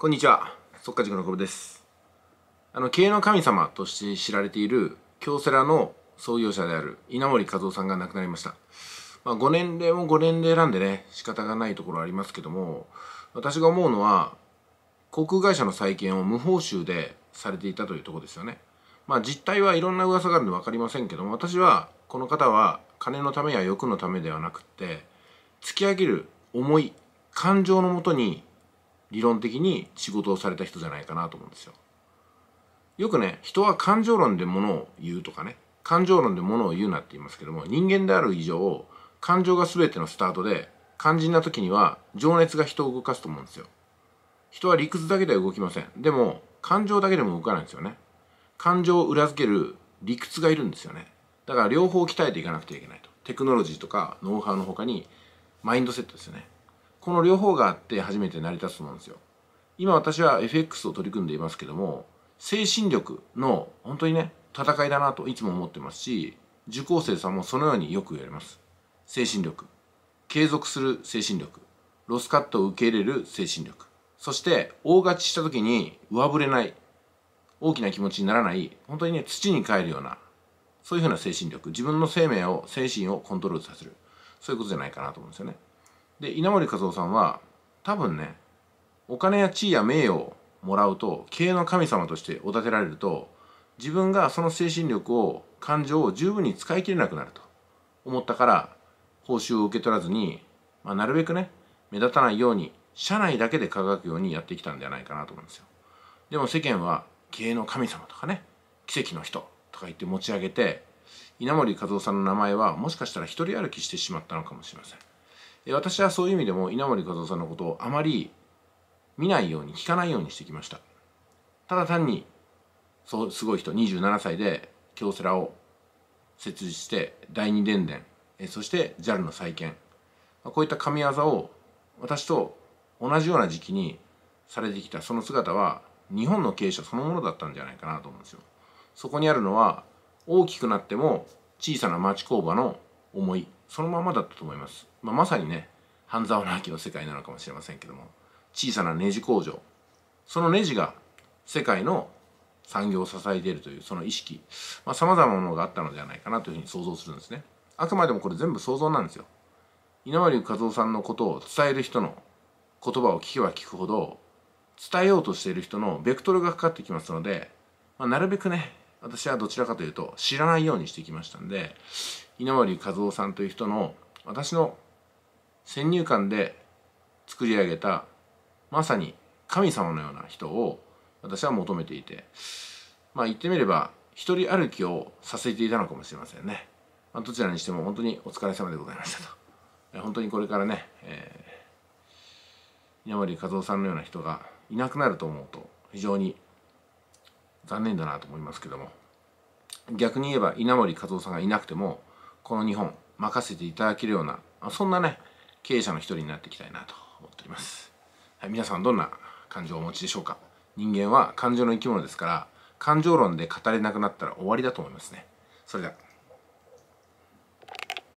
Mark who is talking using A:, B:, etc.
A: こんにちは、速稼塾のコブです。あの、経営の神様として知られている、京セラの創業者である稲森和夫さんが亡くなりました。まあ、ご年齢もご年齢なんでね、仕方がないところありますけども、私が思うのは、航空会社の再建を無報酬でされていたというところですよね。まあ、実態はいろんな噂があるんでわかりませんけども、私は、この方は金のためや欲のためではなくって、突き上げる思い、感情のもとに理論的に仕事をされた人じゃないかなと思うんですよ。よくね人は感情論でものを言うとかね感情論でものを言うなって言いますけども人間である以上感情が全てのスタートで肝心な時には情熱が人を動かすと思うんですよ。人は理屈だけでは動きません。でも感情だけでも動かないんですよね。感情を裏付ける理屈がいるんですよね。だから両方鍛えていかなくてはいけないと。テクノロジーとかノウハウの他にマインドセットですよね。この両方があって初めて成り立つと思うんですよ今私は FX を取り組んでいますけども精神力の本当にね戦いだなといつも思ってますし受講生さんもそのようによく言われます精神力継続する精神力ロスカットを受け入れる精神力そして大勝ちした時に上振れない大きな気持ちにならない本当にね土に帰るようなそういうふうな精神力自分の生命を精神をコントロールさせるそういうことじゃないかなと思うんですよねで稲森和夫さんは多分ねお金や地位や名誉をもらうと経営の神様としておだてられると自分がその精神力を感情を十分に使い切れなくなると思ったから報酬を受け取らずに、まあ、なるべくね目立たないように社内だけで輝くようにやってきたんではないかなと思うんですよでも世間は経営の神様とかね奇跡の人とか言って持ち上げて稲森和夫さんの名前はもしかしたら一人歩きしてしまったのかもしれません私はそういう意味でも稲森和夫さんのことをあまり見ないように聞かないようにしてきましたただ単にそうすごい人27歳で京セラを設立して第二電電そして JAL の再建こういった神業を私と同じような時期にされてきたその姿は日本の経営者そのものだったんじゃないかなと思うんですよ。そこにあるのは大きくなっても小さな町工場の思いそのままだったと思います、まあ、まさにね半沢直樹の世界なのかもしれませんけども小さなネジ工場そのネジが世界の産業を支えているというその意識さまざ、あ、まなものがあったのではないかなというふうに想像するんですねあくまでもこれ全部想像なんですよ稲森和夫さんのことを伝える人の言葉を聞けば聞くほど伝えようとしている人のベクトルがかかってきますので、まあ、なるべくね私はどちらかというと知らないようにしてきましたんで稲森和夫さんという人の私の先入観で作り上げたまさに神様のような人を私は求めていてまあ言ってみれば一人歩きをさせていたのかもしれませんね、まあ、どちらにしても本当にお疲れ様でございましたと本当にこれからね、えー、稲森和夫さんのような人がいなくなると思うと非常に残念だなと思いますけども逆に言えば稲森和夫さんがいなくてもこの日本任せていただけるようなそんなね経営者の一人になっていきたいなと思っております、はい、皆さんどんな感情をお持ちでしょうか人間は感情の生き物ですから感情論で語れなくなったら終わりだと思いますねそれでは